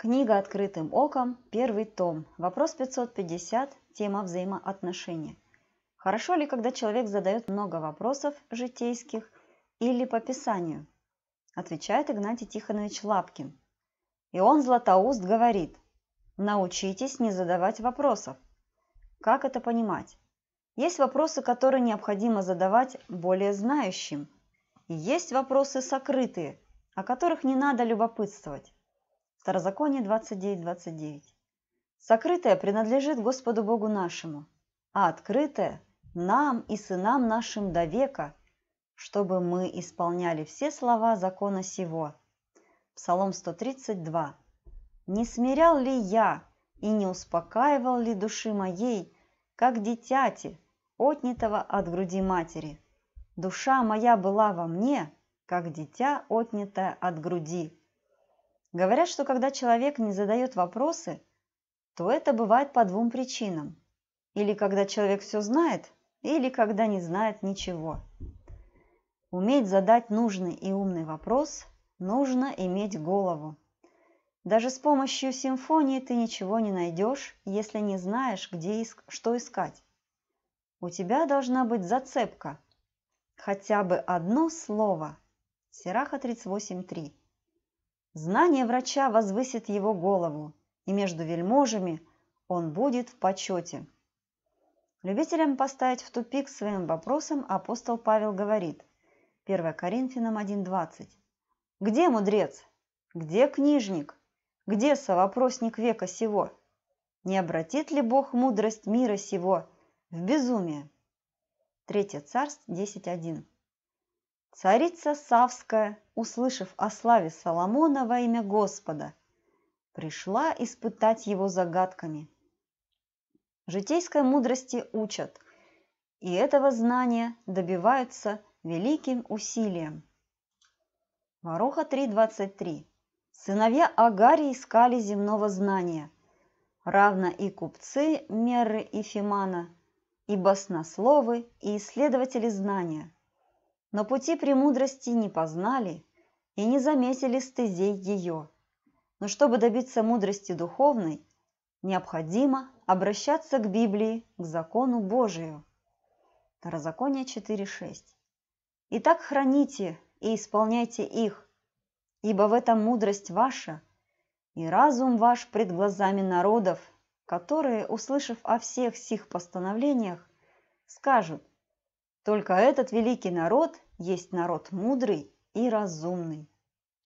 Книга «Открытым оком», первый том, вопрос 550, тема взаимоотношения. Хорошо ли, когда человек задает много вопросов житейских или по Писанию? Отвечает Игнатий Тихонович Лапкин. И он, Златоуст, говорит, научитесь не задавать вопросов. Как это понимать? Есть вопросы, которые необходимо задавать более знающим. И есть вопросы сокрытые, о которых не надо любопытствовать. Второзаконие 29.29. 29. Сокрытое принадлежит Господу Богу нашему, а открытое – нам и сынам нашим до века, чтобы мы исполняли все слова закона сего. Псалом 132. «Не смирял ли я и не успокаивал ли души моей, как дитяти, отнятого от груди матери? Душа моя была во мне, как дитя, отнятое от груди». Говорят, что когда человек не задает вопросы, то это бывает по двум причинам. Или когда человек все знает, или когда не знает ничего. Уметь задать нужный и умный вопрос нужно иметь голову. Даже с помощью симфонии ты ничего не найдешь, если не знаешь, где иск, что искать. У тебя должна быть зацепка. Хотя бы одно слово. Сираха 38.3 Знание врача возвысит его голову, и между вельможами он будет в почете. Любителям поставить в тупик своим вопросом апостол Павел говорит, 1 Коринфянам 1.20, «Где мудрец? Где книжник? Где совопросник века сего? Не обратит ли Бог мудрость мира сего в безумие?» 3 Царств 10.1 Царица Савская, услышав о славе Соломона во имя Господа, пришла испытать его загадками. Житейской мудрости учат, и этого знания добиваются великим усилием. Маруха 3.23. Сыновья Агари искали земного знания, равно и купцы Меры и Фимана, и баснословы, и исследователи знания – но пути премудрости не познали и не заметили стезей ее. Но чтобы добиться мудрости духовной, необходимо обращаться к Библии, к закону Божию. Второзаконие 4.6. Итак, храните и исполняйте их, ибо в этом мудрость ваша и разум ваш пред глазами народов, которые, услышав о всех сих постановлениях, скажут, только этот великий народ есть народ мудрый и разумный.